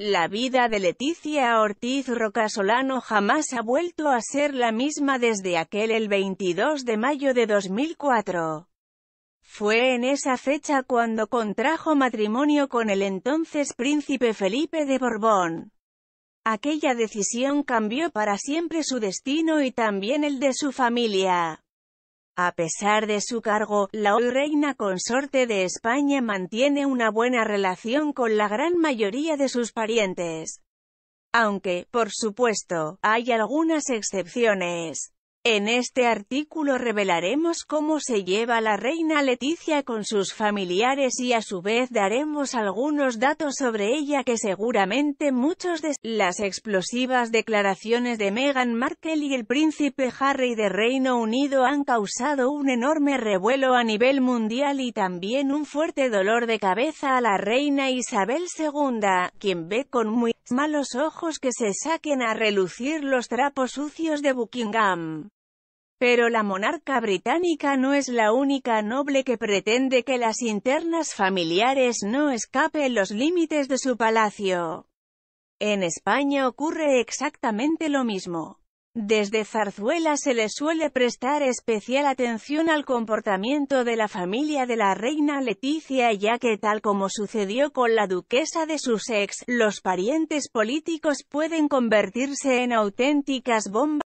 La vida de Leticia Ortiz Rocasolano jamás ha vuelto a ser la misma desde aquel el 22 de mayo de 2004. Fue en esa fecha cuando contrajo matrimonio con el entonces príncipe Felipe de Borbón. Aquella decisión cambió para siempre su destino y también el de su familia. A pesar de su cargo, la hoy reina consorte de España mantiene una buena relación con la gran mayoría de sus parientes. Aunque, por supuesto, hay algunas excepciones. En este artículo revelaremos cómo se lleva la reina Leticia con sus familiares y a su vez daremos algunos datos sobre ella que seguramente muchos de las explosivas declaraciones de Meghan Markle y el príncipe Harry de Reino Unido han causado un enorme revuelo a nivel mundial y también un fuerte dolor de cabeza a la reina Isabel II, quien ve con muy malos ojos que se saquen a relucir los trapos sucios de Buckingham. Pero la monarca británica no es la única noble que pretende que las internas familiares no escapen los límites de su palacio. En España ocurre exactamente lo mismo. Desde Zarzuela se le suele prestar especial atención al comportamiento de la familia de la reina Leticia ya que tal como sucedió con la duquesa de Sussex, los parientes políticos pueden convertirse en auténticas bombas